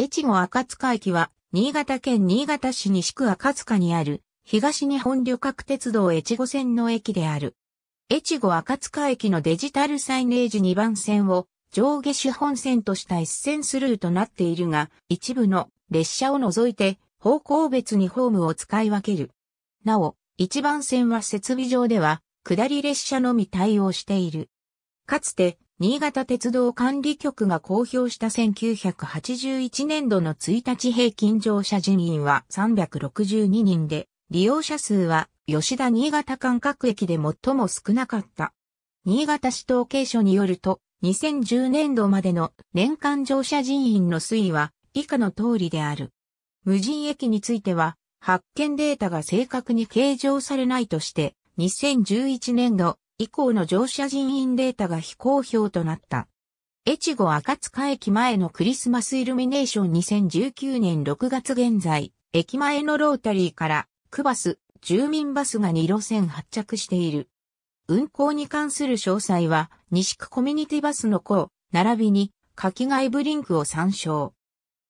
越後赤塚駅は、新潟県新潟市西区赤塚にある、東日本旅客鉄道越後線の駅である。越後赤塚駅のデジタルサイネージ2番線を、上下主本線とした一線スルーとなっているが、一部の列車を除いて、方向別にホームを使い分ける。なお、1番線は設備上では、下り列車のみ対応している。かつて、新潟鉄道管理局が公表した1981年度の1日平均乗車人員は362人で、利用者数は吉田新潟間各駅で最も少なかった。新潟市統計所によると、2010年度までの年間乗車人員の推移は以下の通りである。無人駅については、発見データが正確に計上されないとして、2011年度以降の乗車人員データが非公表となった。越後赤塚駅前のクリスマスイルミネーション2019年6月現在、駅前のロータリーから区バス、住民バスが2路線発着している。運行に関する詳細は、西区コミュニティバスの項、並びに、柿外ブリンクを参照。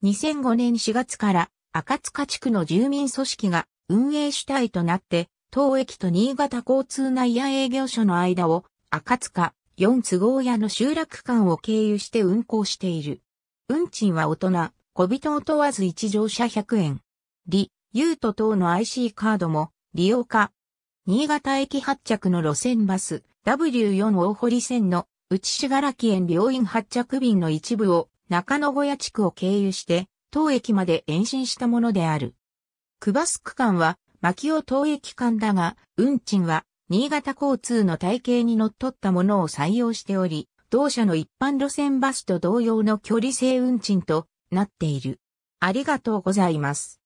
2005年4月から、赤塚地区の住民組織が運営主体となって、当駅と新潟交通内野営業所の間を、赤塚、四都合屋の集落間を経由して運行している。運賃は大人、小人を問わず一乗車100円。リ、ユート等の IC カードも利用化。新潟駅発着の路線バス W4 大堀線の内しがらき園病院発着便の一部を中野小屋地区を経由して当駅まで延伸したものである。区バス区間は牧尾東駅間だが、運賃は、新潟交通の体系に則っったものを採用しており、同社の一般路線バスと同様の距離性運賃となっている。ありがとうございます。